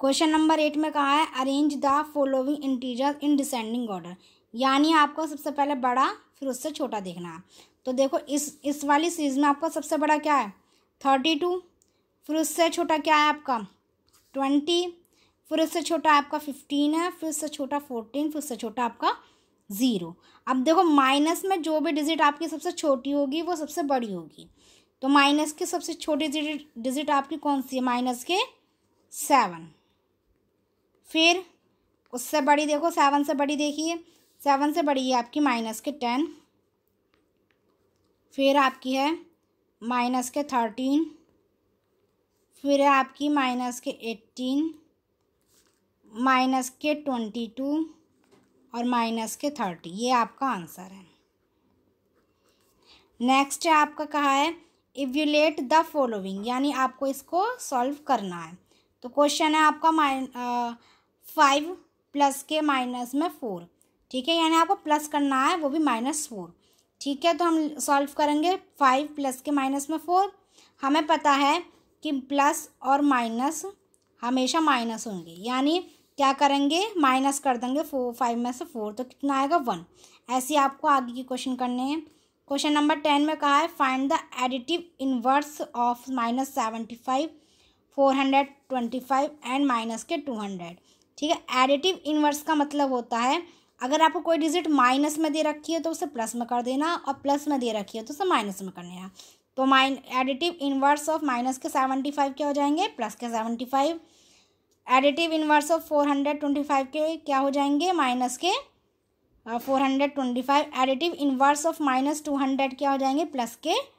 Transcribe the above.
question number eight में कहा है arrange the following integer in descending order यानी आपको सबसे पहले बड़ा फिर उससे छोटा देखना है तो देखो इस इस वाली सीरीज में आपका सबसे बड़ा क्या है थर्टी टू फिर उससे छोटा क्या है आपका ट्वेंटी फिर उससे छोटा आपका फिफ्टीन है फिर उससे छोटा फोर्टीन फिर उससे छोटा आपका ज़ीरो अब देखो माइनस में जो भी डिजिट आपकी सबसे छोटी होगी वो सबसे बड़ी होगी तो माइनस की सबसे छोटी डिजिट आपकी कौन सी है माइनस के सेवन फिर उससे बड़ी देखो सेवन से बड़ी देखिए सेवन से बड़ी है आपकी माइनस के टेन फिर आपकी है माइनस के थर्टीन फिर है आपकी माइनस के एट्टीन माइनस के ट्वेंटी टू और माइनस के थर्टी ये आपका आंसर है नेक्स्ट है आपका कहा है इव्यूलेट द फॉलोइंग यानी आपको इसको सॉल्व करना है तो क्वेश्चन है आपका माइन फाइव प्लस के माइनस में फोर ठीक है यानी आपको प्लस करना है वो भी माइनस फोर ठीक है तो हम सॉल्व करेंगे फाइव प्लस के माइनस में फोर हमें पता है कि प्लस और माइनस हमेशा माइनस होंगे यानी क्या करेंगे माइनस कर देंगे फोर फाइव में से फोर तो कितना आएगा वन ऐसे आपको आगे के क्वेश्चन करने हैं क्वेश्चन नंबर टेन में कहा है find the additive inverse of minus seventy five four hundred twenty five and minus के टू हंड्रेड ठीक है एडिटिव इन्वर्स का मतलब होता है अगर आपको कोई डिजिट माइनस में दे रखी है तो उसे प्लस में कर देना और प्लस में दे रखी है तो उसे माइनस में कर देना तो माइन एडिटिव इन्वर्स ऑफ माइनस के सेवेंटी फाइव क्या हो जाएंगे प्लस के seventy five additive inverse of four hundred twenty five के क्या हो जाएंगे माइनस के four hundred twenty five additive inverse of minus two hundred क्या हो जाएंगे प्लस के